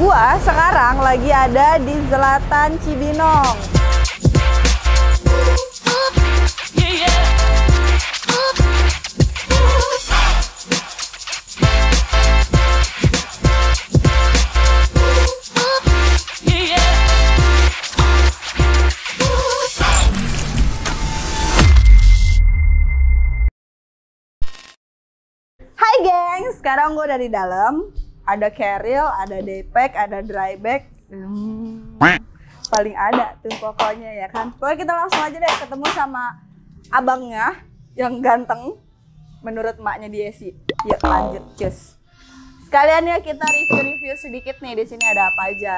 gua sekarang lagi ada di Selatan Cibinong. Hai geng, sekarang gue dari dalam ada carryl, ada daypack, ada dry bag. Hmm, paling ada tuh pokoknya ya kan. Pokoknya kita langsung aja deh ketemu sama abangnya yang ganteng menurut maknya dia sih. Yuk ya, lanjut, cus. Sekalian ya kita review-review sedikit nih di sini ada apa aja.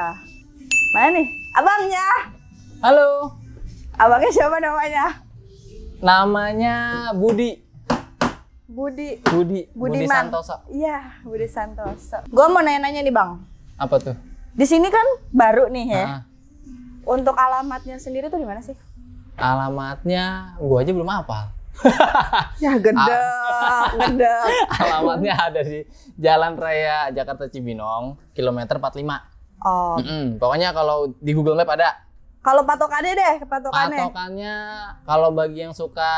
Mana nih? Abangnya. Halo. Abangnya siapa namanya? Namanya Budi. Budi. Budi. Budi, Budi Santoso. Iya, Budi Santoso. Gua mau nanya-nanya nih bang. Apa tuh? Di sini kan baru nih ya. Ha? Ah. Untuk alamatnya sendiri tuh di mana sih? Alamatnya gua aja belum hafal. ya gede, ah. gede. Alamatnya ada di Jalan Raya Jakarta Cibinong, kilometer 45. Oh. Mm -mm. Pokoknya kalau di Google Map ada. Kalau patokannya deh, patokannya. Patokannya kalau bagi yang suka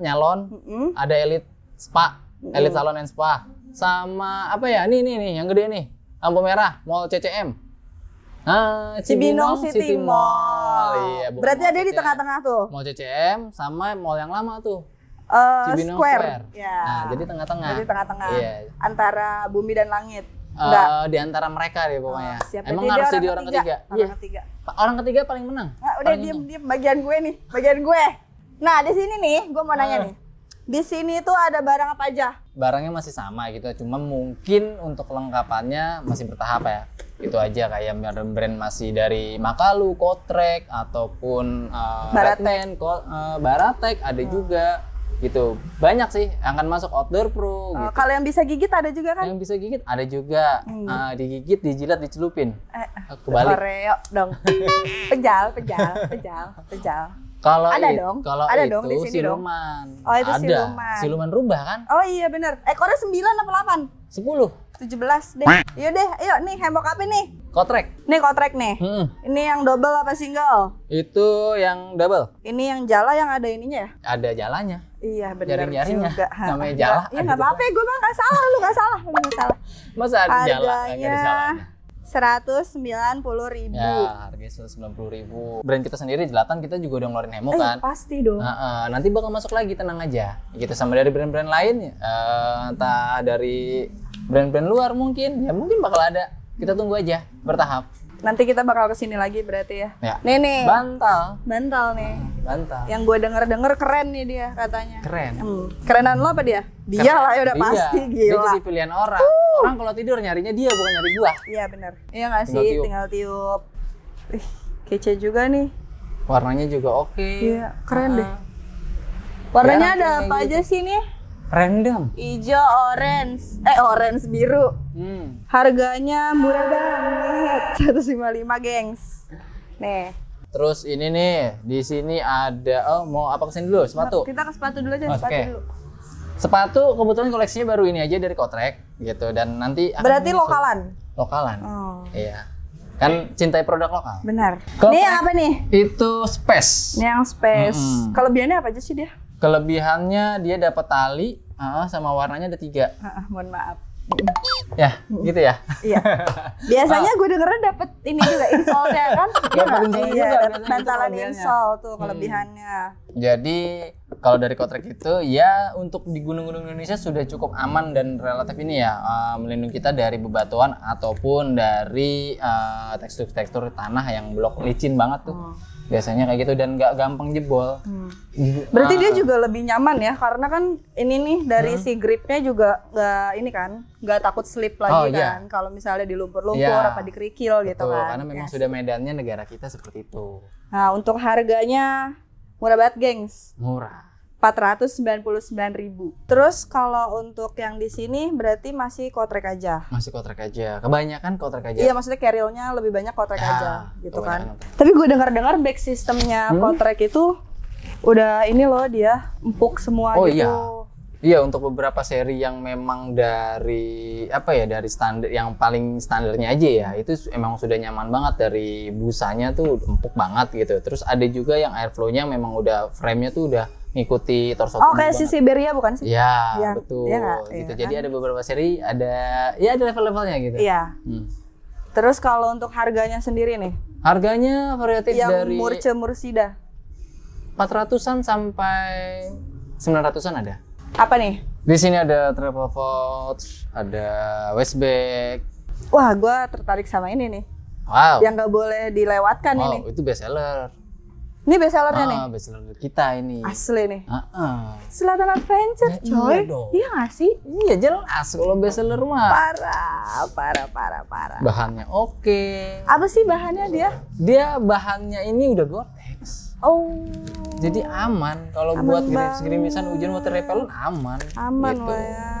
nyalon, mm -mm. ada elit spa, Elite Salon and Spa. Sama apa ya? Nih nih nih yang gede nih. Lampu merah, Mall CCM. Nah, Cibinong, City, City Mall. Mall. Iya, Berarti ada di tengah-tengah tuh. Mall CCM sama mall yang lama tuh. Uh, Cibinong Square. Square. Yeah. Nah, jadi tengah-tengah. Jadi tengah-tengah. Iya. Antara bumi dan langit. Eh, Enggak. Uh, di antara mereka deh pokoknya. Uh, siap. Emang harus jadi orang ketiga. ketiga. Orang yeah. ketiga. Orang ketiga paling menang. Nah, udah diam diem bagian gue nih, bagian gue. Nah, di sini nih gue mau nanya uh. nih. Di sini itu ada barang apa aja? Barangnya masih sama gitu, cuma mungkin untuk kelengkapannya masih bertahap ya. Itu aja kayak brand-brand masih dari Makalu, Kotrek ataupun uh, Baratek. uh, Baratek ada hmm. juga gitu. Banyak sih akan masuk outdoor pro. Uh, gitu. Kalau yang bisa gigit ada juga kan? Yang bisa gigit ada juga. Hmm. Uh, digigit, dijilat, dicelupin. Eh, Kebalik. dong. pejal, pejal, pejal, pejal. Kalau ada dong. Kalau ada itu dong di sini siluman. Dong. Oh, itu ada. siluman. Siluman rubah kan? Oh iya benar. Ekornya 9 apa sepuluh tujuh belas deh. Iya deh, ayo nih hembok apa nih? Kotrek. Nih kotrek nih. Hmm. Ini yang double apa single? Itu yang double. Ini yang jala yang ada ininya ya? Ada jalannya. Iya benar jaring -jaring juga. Namanya jala. Iya nggak apa-apa, ya, gue mah nggak salah, lu nggak salah, lu nggak salah. Masa ada jala nggak ada 190 ribu. Ya, harganya 190 ribu. Brand kita sendiri jelatan kita juga udah ngeluarin hemo eh, kan? pasti dong. Nah, uh, nanti bakal masuk lagi, tenang aja. Kita gitu, sama dari brand-brand lain, uh, entah dari brand-brand luar mungkin, ya mungkin bakal ada. Kita tunggu aja, bertahap. Nanti kita bakal kesini lagi berarti ya. ya. Nih nih. Bantal. Bantal nih. Ah, bantal. Yang gue denger denger keren nih dia katanya. Keren. Hmm. Kerenan lo apa dia? Dia lah ya udah dia. pasti gila. Dia jadi pilihan orang. Uh. Orang kalau tidur nyarinya dia bukan nyari gua. Iya benar. Iya nggak sih? Tiup. Tinggal tiup. Ih, kece juga nih. Warnanya juga oke. Okay. Iya keren uh ah, -huh. Ah. deh. Warnanya ya, ada apa gitu. aja sih nih? Random. Ijo, orange, eh orange biru. Hmm. Harganya murah banget, 155 gengs. Nih. Terus ini nih, di sini ada oh mau apa kesini dulu sepatu? Kita ke sepatu dulu aja, oh, sepatu dulu. Sepatu kebetulan koleksinya baru ini aja dari Kotrek gitu dan nanti Berarti lokalan. Lokalan. Oh. Iya kan cintai produk lokal. Benar. ini yang apa nih? Itu space. Ini yang space. Mm -hmm. Kelebihannya apa aja sih dia? Kelebihannya dia dapat tali uh, sama warnanya ada tiga. Uh, mohon maaf. Ya, gitu ya. Iya. Biasanya ah. gue dengernya dapat ini juga insolnya kan. Dapet ya, iya, iya dapet bantalan insol tuh hmm. kelebihannya. Jadi kalau dari kotrek itu ya untuk di gunung-gunung Indonesia sudah cukup aman dan relatif ini ya uh, melindungi kita dari bebatuan ataupun dari eh, tekstur-tekstur uh, tanah yang blok licin banget tuh. Hmm biasanya kayak gitu dan nggak gampang jebol. Hmm. Gitu. Berarti ah. dia juga lebih nyaman ya karena kan ini nih dari hmm. si gripnya juga nggak ini kan nggak takut slip lagi oh, iya. kan iya. kalau misalnya di lumpur-lumpur iya. apa kerikil gitu Betul, gitu kan. Karena memang yes. sudah medannya negara kita seperti itu. Nah untuk harganya murah banget gengs. Murah. 499 ribu. Terus kalau untuk yang di sini berarti masih kotrek aja. Masih kotrek aja. Kebanyakan kotrek aja. Iya, maksudnya carrier lebih banyak kotrek ya, aja gitu kan. Tapi gue dengar-dengar back sistemnya hmm? kotrek itu udah ini loh dia empuk semua oh, gitu. Iya. Iya untuk beberapa seri yang memang dari apa ya dari standar yang paling standarnya aja ya itu emang sudah nyaman banget dari busanya tuh empuk banget gitu. Terus ada juga yang airflow-nya memang udah frame-nya tuh udah ngikuti Torso Oh kayak si Siberia bukan sih? Ya, ya betul. Ya gitu. Ya, Jadi kan? ada beberapa seri ada ya ada level-levelnya gitu. Iya. Hmm. Terus kalau untuk harganya sendiri nih? Harganya variatif yang dari murce mursida. 400-an sampai 900-an ada. Apa nih? Di sini ada Travel pouch, ada bag. Wah, gua tertarik sama ini nih. Wow. Yang nggak boleh dilewatkan wow, ini. Wow, itu best seller. Ini bestsellernya ah, nih. Best seller kita ini. Asli nih. Uh -uh. Selatan Adventure, ya, iya coy. Iya, iya gak sih? Iya jelas kalau seller mah. Parah, parah, parah, parah. Bahannya oke. Okay. Apa sih bahannya dia? Dia bahannya ini udah Gore-Tex. Oh. Jadi aman kalau buat gerimis-gerimisan hujan water repellent aman. Aman gitu. ya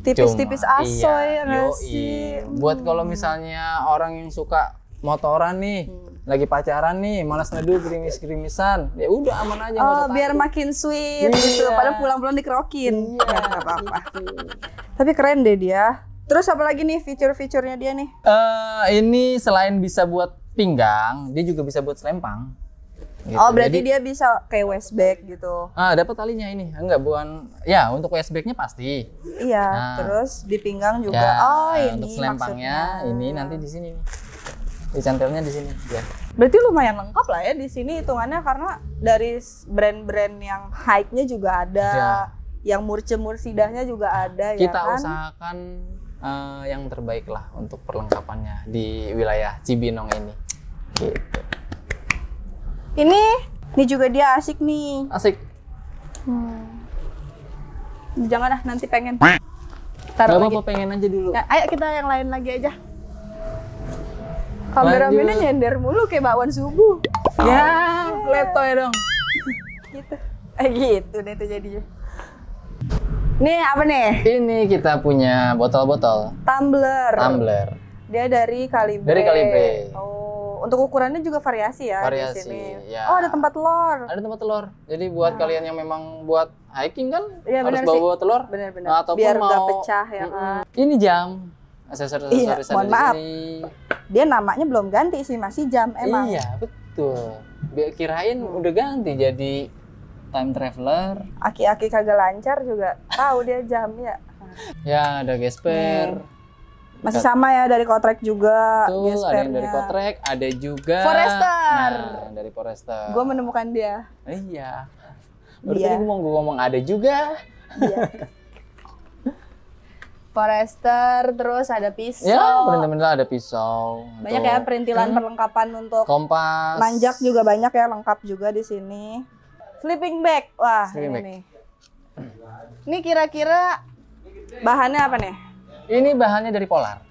tipis-tipis asoy iya, ya sih. Buat hmm. kalau misalnya orang yang suka motoran nih hmm. lagi pacaran nih malas neduh gerimis gerimisan ya udah aman aja oh biar takut. makin sweet yeah. gitu padahal pulang-pulang dikerokin iya yeah. nggak apa-apa gitu. tapi keren deh dia terus apa lagi nih fitur-fiturnya dia nih uh, ini selain bisa buat pinggang dia juga bisa buat selempang Gitu. Oh berarti Jadi, dia bisa kayak bag gitu? Ah dapat talinya ini, enggak bukan? Ya untuk bagnya pasti. Iya. Nah, terus di pinggang juga. Ya, oh ini untuk selempangnya maksudnya. ini nanti di sini di centilnya di sini. Ya. Berarti lumayan lengkap lah ya di sini hitungannya karena dari brand-brand yang hype-nya juga ada, ya. yang murce-mursidahnya juga ada ya Kita ya kan. Kita usahakan uh, yang terbaik lah untuk perlengkapannya di wilayah Cibinong ini. Gitu. Ini, ini juga dia asik nih. Asik. Hmm. Jangan ah, nanti pengen. Taruh Gak apa-apa, pengen aja dulu. Ya, ayo kita yang lain lagi aja kameramennya nyender mulu kayak bakwan subuh oh. ya leto ya dong gitu eh gitu deh itu jadinya nih apa nih ini kita punya botol-botol tumbler tumbler dia dari kalibre dari kalibre oh untuk ukurannya juga variasi ya variasi di sini. Ya. oh ada tempat telur ada tempat telur jadi buat nah. kalian yang memang buat hiking kan ya, harus bawa, -bawa telur Benar-benar. Nah, biar mau, gak pecah ya mm -mm. ini jam aksesoris iya, mohon maaf Sini. dia namanya belum ganti sih masih jam emang iya betul biar kirain hmm. udah ganti jadi time traveler aki-aki kagak lancar juga tahu dia jam ya ya ada gesper hmm. Masih sama ya dari Kotrek juga. Tuh, ada yang dari Kotrek, ada juga Forester. Nah, dari Forester. Gue menemukan dia. Iya. iya. Berarti gue ngomong gue ngomong ada juga. Iya. Forester, terus ada pisau. Ya, perintilan ada pisau. Banyak untuk, ya perintilan hmm, perlengkapan untuk kompas. Manjak juga banyak ya, lengkap juga di sini. Sleeping bag. Wah, Sleeping ini bag. Ini kira-kira bahannya apa nih? Ini bahannya dari polar.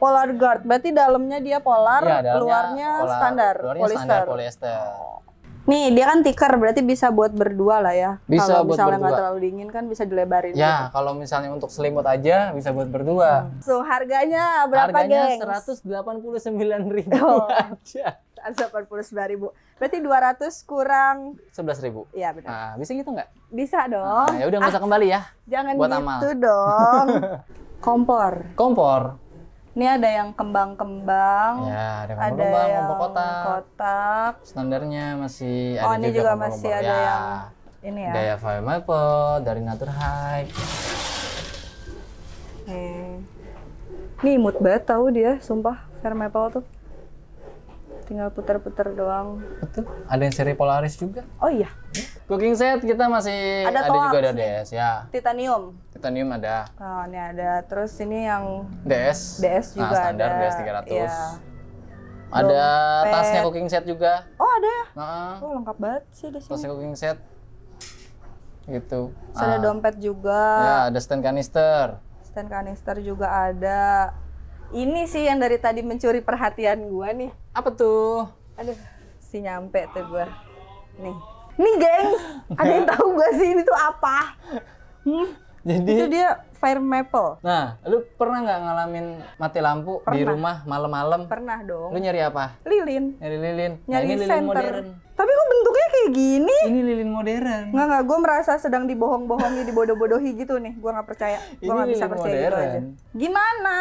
Polar guard, berarti dalamnya dia polar, ya, dalamnya luarnya polar, standar luarnya polyester. Standar polyester. Nih, dia kan tikar berarti bisa buat berdua lah ya. Bisa kalau buat misalnya nggak terlalu dingin kan bisa dilebarin. Ya, gitu. kalau misalnya untuk selimut aja bisa buat berdua. Hmm. So, harganya berapa, harganya delapan puluh sembilan ribu oh. aja. sembilan ribu. Berarti dua ratus kurang Sebelas ribu. Iya, benar. Nah, bisa gitu nggak? Bisa dong. Nah, ya udah nggak usah ah, kembali ya. Jangan buat gitu amal. dong. Kompor. Kompor ini ada yang kembang-kembang, ya, ada, ada kembang, yang kotak, kotak, standarnya masih oh, ada ini juga, masih ada ya. yang ini ya. Daya Fire Maple dari Nature High. Nih imut banget tahu dia, sumpah Fire Maple tuh tinggal putar-putar doang. Betul. Ada yang seri Polaris juga. Oh iya. Cooking set kita masih ada, ada juga ada DS ya. Titanium. Titanium ada. Oh, ini ada. Terus ini yang DS. DS nah, juga nah, standar ada. DS 300. Iya. Ada Lompet. tasnya cooking set juga. Oh, ada ya? Nah, oh, lengkap banget sih di sini. Tasnya cooking set. Gitu. Terus ah. ada dompet juga. Ya, ada stand canister. Stand canister juga ada. Ini sih yang dari tadi mencuri perhatian gua nih. Apa tuh? Aduh, si nyampe tuh gua. Nih. Nih, gengs. ada yang tahu gak sih ini tuh apa? Hmm? Jadi itu dia fire maple. Nah, lu pernah nggak ngalamin mati lampu pernah. di rumah malam-malam? Pernah dong. Lu nyari apa? Lilin. Nyari lilin. Nah, nyari nah, ini lilin modern. Tapi kok bentuknya kayak gini? Ini lilin modern. Nggak nggak, gue merasa sedang dibohong-bohongi, dibodoh-bodohi gitu nih. Gue nggak percaya. Gue nggak bisa percaya modern. gitu aja. Gimana?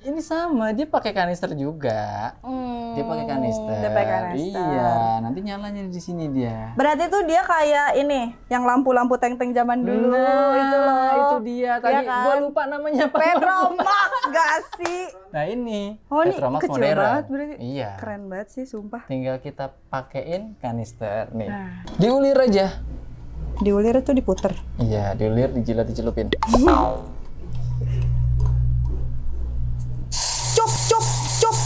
Ini sama, dia pakai kanister juga. Hmm, dia pakai kanister. Dia pakai kanister. Iya, nanti nyalanya di sini dia. Berarti tuh dia kayak ini, yang lampu-lampu teng-teng zaman dulu nah, itu loh. Itu dia. Iya Tadi ya kan? gue lupa namanya Petromax gak sih? Nah ini oh, Petromax ini kecil modern. banget berarti. Iya. Keren banget sih, sumpah. Tinggal kita pakein kanister nih. Nah. Diulir aja. Diulir itu diputer. Iya, diulir, dijilat, dicelupin. cop, cop, cop.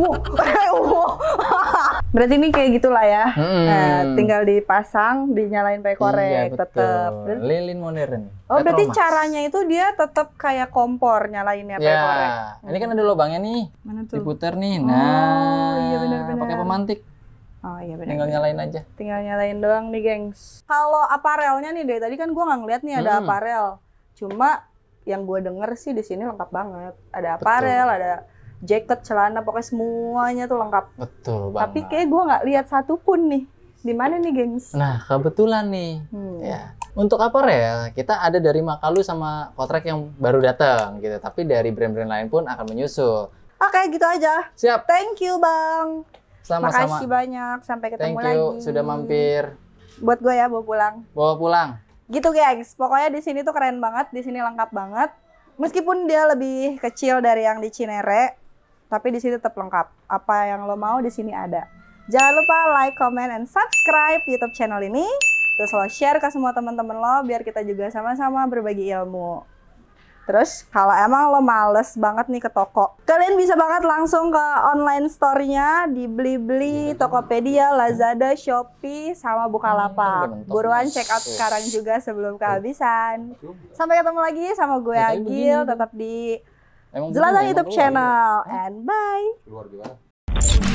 Wow, wow. Berarti ini kayak gitulah ya. Hmm. Nah, tinggal dipasang, dinyalain pakai korek iya, tetap. Lilin modern. Oh, Petromas. berarti caranya itu dia tetap kayak kompor nyalainnya pakai ya. korek. Ini kan ada lubangnya nih. Mana tuh? Diputer nih. Nah, oh, iya benar benar. Pakai pemantik. Oh iya benar. Tinggal nyalain aja. Tinggal nyalain doang nih, gengs. Kalau aparelnya nih dari tadi kan gua nggak ngeliat nih ada hmm. aparel. Cuma yang gua denger sih di sini lengkap banget. Ada aparel, Betul. ada jaket, celana, pokoknya semuanya tuh lengkap. Betul banget. Tapi kayak gue nggak lihat satupun nih. Di mana nih, gengs? Nah, kebetulan nih. Hmm. Ya. Untuk apa ya? Kita ada dari Makalu sama Kotrek yang baru datang gitu. Tapi dari brand-brand lain pun akan menyusul. Oke, gitu aja. Siap. Thank you, Bang. Sama-sama. Makasih banyak. Sampai ketemu Thank you. lagi. sudah mampir. Buat gue ya, bawa pulang. Bawa pulang. Gitu, gengs. Pokoknya di sini tuh keren banget. Di sini lengkap banget. Meskipun dia lebih kecil dari yang di Cinere, tapi di sini tetap lengkap. Apa yang lo mau di sini ada. Jangan lupa like, comment, and subscribe YouTube channel ini. Terus lo share ke semua teman-teman lo biar kita juga sama-sama berbagi ilmu. Terus kalau emang lo males banget nih ke toko, kalian bisa banget langsung ke online store-nya di Blibli, iya, Tokopedia, Lazada, Shopee, sama Bukalapak. Iya, Buruan check out sekarang juga sebelum kehabisan. Sampai ketemu lagi sama gue Agil, tetap di Emang Zlatan ya, YouTube ya. channel. ya. And bye. Luar biasa.